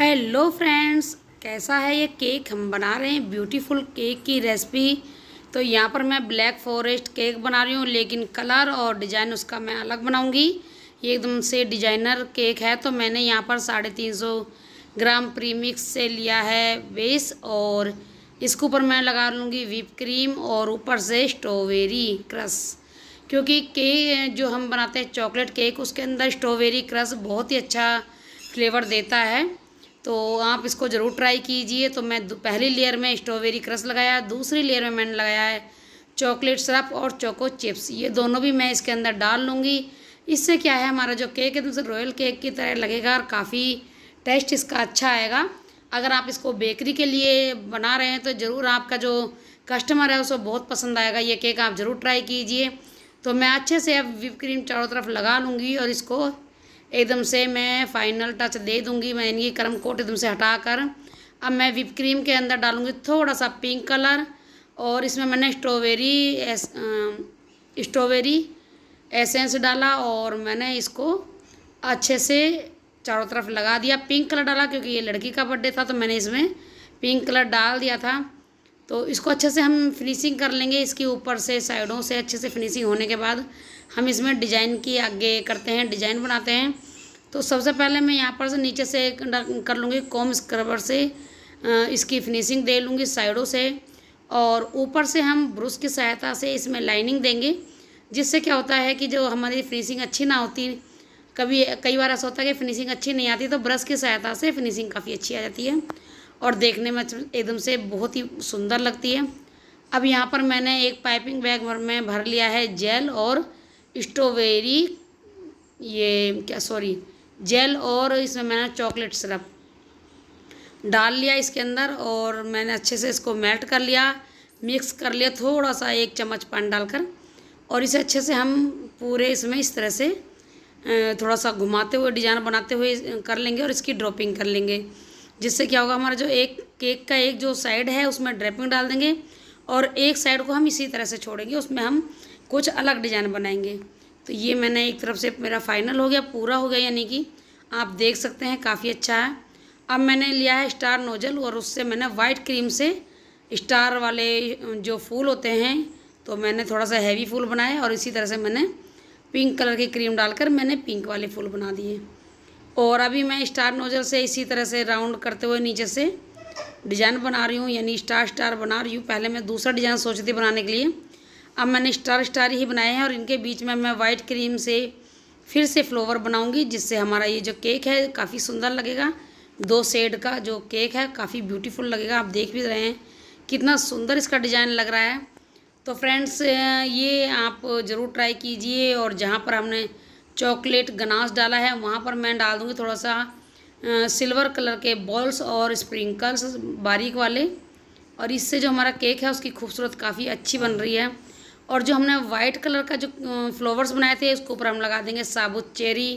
hello friends कैसा है ये केक हम बना रहे हैं ब्यूटीफुल केक की रेसिपी तो यहाँ पर मैं ब्लैक फॉरेस्ट केक बना रही हूँ लेकिन कलर और डिज़ाइन उसका मैं अलग बनाऊँगी ये एकदम से डिजाइनर केक है तो मैंने यहाँ पर साढ़े तीन सौ ग्राम प्रीमिक्स से लिया है बेस और इसके ऊपर मैं लगा लूँगी विप क्रीम और ऊपर से स्ट्रॉबेरी क्रस क्योंकि केक जो हम बनाते हैं चॉकलेट केक उसके अंदर स्ट्रॉबेरी क्रस बहुत ही अच्छा फ्लेवर देता है तो आप इसको ज़रूर ट्राई कीजिए तो मैं पहली लेयर में स्ट्रॉबेरी क्रश लगाया दूसरी लेयर में मैंने लगाया है चॉकलेट सरप और चोको चिप्स ये दोनों भी मैं इसके अंदर डाल लूँगी इससे क्या है हमारा जो केक है तो रॉयल केक की तरह लगेगा और काफ़ी टेस्ट इसका अच्छा आएगा अगर आप इसको बेकरी के लिए बना रहे हैं तो ज़रूर आपका जो कस्टमर है उसको बहुत पसंद आएगा ये केक आप ज़रूर ट्राई कीजिए तो मैं अच्छे से अब विप क्रीम चारों तरफ लगा लूँगी और इसको एकदम से मैं फाइनल टच दे दूँगी मैं इनकी क्रम कोट एकदम से हटा कर अब मैं विप क्रीम के अंदर डालूँगी थोड़ा सा पिंक कलर और इसमें मैंने स्ट्रॉबेरी स्ट्रॉबेरी एसेंस डाला और मैंने इसको अच्छे से चारों तरफ लगा दिया पिंक कलर डाला क्योंकि ये लड़की का बर्थडे था तो मैंने इसमें पिंक कलर डाल दिया था तो इसको अच्छे से हम फिनिशिंग कर लेंगे इसके ऊपर से साइडों से अच्छे से फिनिशिंग होने के बाद हम इसमें डिजाइन की आगे करते हैं डिजाइन बनाते हैं तो सबसे पहले मैं यहाँ पर से नीचे से कर लूँगी कॉम स्क्रबर से इसकी फिनिशिंग दे लूँगी साइडों से और ऊपर से हम ब्रश की सहायता से इसमें लाइनिंग देंगे जिससे क्या होता है कि जो हमारी फिनिशिंग अच्छी ना होती कभी कई बार ऐसा होता है कि फिनिशिंग अच्छी नहीं आती तो ब्रश की सहायता से फिनिशिंग काफ़ी अच्छी आ जाती है और देखने में एकदम से बहुत ही सुंदर लगती है अब यहाँ पर मैंने एक पाइपिंग बैग में भर लिया है जेल और स्ट्रॉबेरी ये क्या सॉरी जेल और इसमें मैंने चॉकलेट सिरप डाल लिया इसके अंदर और मैंने अच्छे से इसको मेल्ट कर लिया मिक्स कर लिया थोड़ा सा एक चम्मच पानी डालकर और इसे अच्छे से हम पूरे इसमें इस तरह से थोड़ा सा घुमाते हुए डिजाइन बनाते हुए कर लेंगे और इसकी ड्रॉपिंग कर लेंगे जिससे क्या होगा हमारा जो एक केक का एक जो साइड है उसमें ड्रेपिंग डाल देंगे और एक साइड को हम इसी तरह से छोड़ेंगे उसमें हम कुछ अलग डिज़ाइन बनाएंगे तो ये मैंने एक तरफ से मेरा फाइनल हो गया पूरा हो गया यानी कि आप देख सकते हैं काफ़ी अच्छा है अब मैंने लिया है स्टार नोजल और उससे मैंने वाइट क्रीम से स्टार वाले जो फूल होते हैं तो मैंने थोड़ा सा हैवी फूल बनाए और इसी तरह से मैंने पिंक कलर की क्रीम डालकर मैंने पिंक वाले फूल बना दिए और अभी मैं स्टार नोजल से इसी तरह से राउंड करते हुए नीचे से डिज़ाइन बना रही हूँ यानी स्टार स्टार बना रही हूँ पहले मैं दूसरा डिज़ाइन सोचती बनाने के लिए अब मैंने स्टार स्टार ही बनाए हैं और इनके बीच में मैं वाइट क्रीम से फिर से फ्लोवर बनाऊंगी जिससे हमारा ये जो केक है काफ़ी सुंदर लगेगा दो सेड का जो केक है काफ़ी ब्यूटीफुल लगेगा आप देख भी रहे हैं कितना सुंदर इसका डिज़ाइन लग रहा है तो फ्रेंड्स ये आप ज़रूर ट्राई कीजिए और जहाँ पर हमने चॉकलेट गनाश डाला है वहाँ पर मैं डाल दूँगी थोड़ा सा सिल्वर कलर के बॉल्स और स्प्रिंकल्स बारीक वाले और इससे जो हमारा केक है उसकी खूबसूरत काफ़ी अच्छी बन रही है और जो हमने वाइट कलर का जो फ्लावर्स बनाए थे उसके ऊपर हम लगा देंगे साबुत चेरी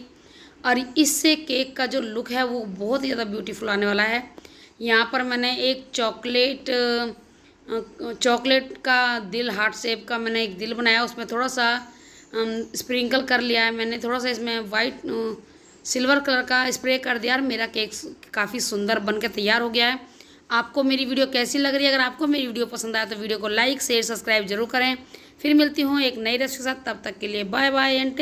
और इससे केक का जो लुक है वो बहुत ही ज़्यादा ब्यूटीफुल आने वाला है यहाँ पर मैंने एक चॉकलेट चॉकलेट का दिल हार्ट शेप का मैंने एक दिल बनाया उसमें थोड़ा सा स्प्रिंकल कर लिया है मैंने थोड़ा सा इसमें वाइट सिल्वर कलर का स्प्रे कर दिया और मेरा केक काफ़ी सुंदर बन के तैयार हो गया है आपको मेरी वीडियो कैसी लग रही है अगर आपको मेरी वीडियो पसंद आए तो वीडियो को लाइक शेयर सब्सक्राइब जरूर करें फिर मिलती हूँ एक नई रेसिपी के साथ तब तक के लिए बाय बाय एंड